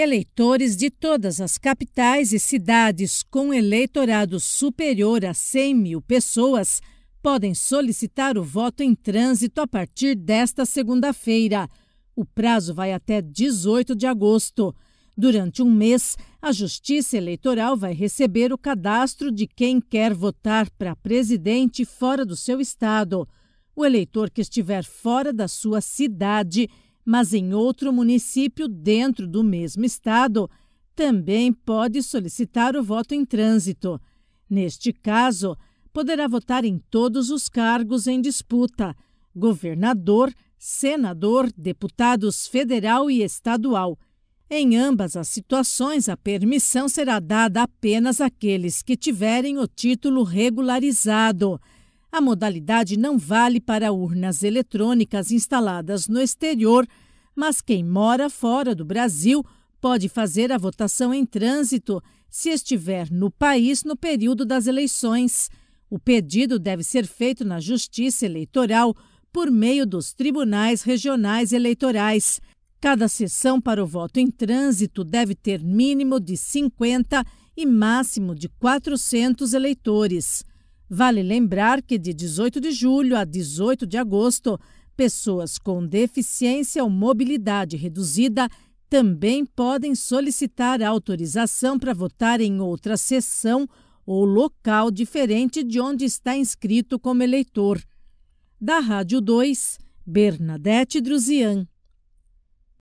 Eleitores de todas as capitais e cidades com eleitorado superior a 100 mil pessoas podem solicitar o voto em trânsito a partir desta segunda-feira. O prazo vai até 18 de agosto. Durante um mês, a Justiça Eleitoral vai receber o cadastro de quem quer votar para presidente fora do seu estado. O eleitor que estiver fora da sua cidade mas em outro município dentro do mesmo estado, também pode solicitar o voto em trânsito. Neste caso, poderá votar em todos os cargos em disputa: governador, senador, deputados federal e estadual. Em ambas as situações, a permissão será dada apenas àqueles que tiverem o título regularizado. A modalidade não vale para urnas eletrônicas instaladas no exterior mas quem mora fora do Brasil pode fazer a votação em trânsito se estiver no país no período das eleições. O pedido deve ser feito na Justiça Eleitoral por meio dos tribunais regionais eleitorais. Cada sessão para o voto em trânsito deve ter mínimo de 50 e máximo de 400 eleitores. Vale lembrar que de 18 de julho a 18 de agosto Pessoas com deficiência ou mobilidade reduzida também podem solicitar autorização para votar em outra sessão ou local diferente de onde está inscrito como eleitor. Da Rádio 2, Bernadette Druzian.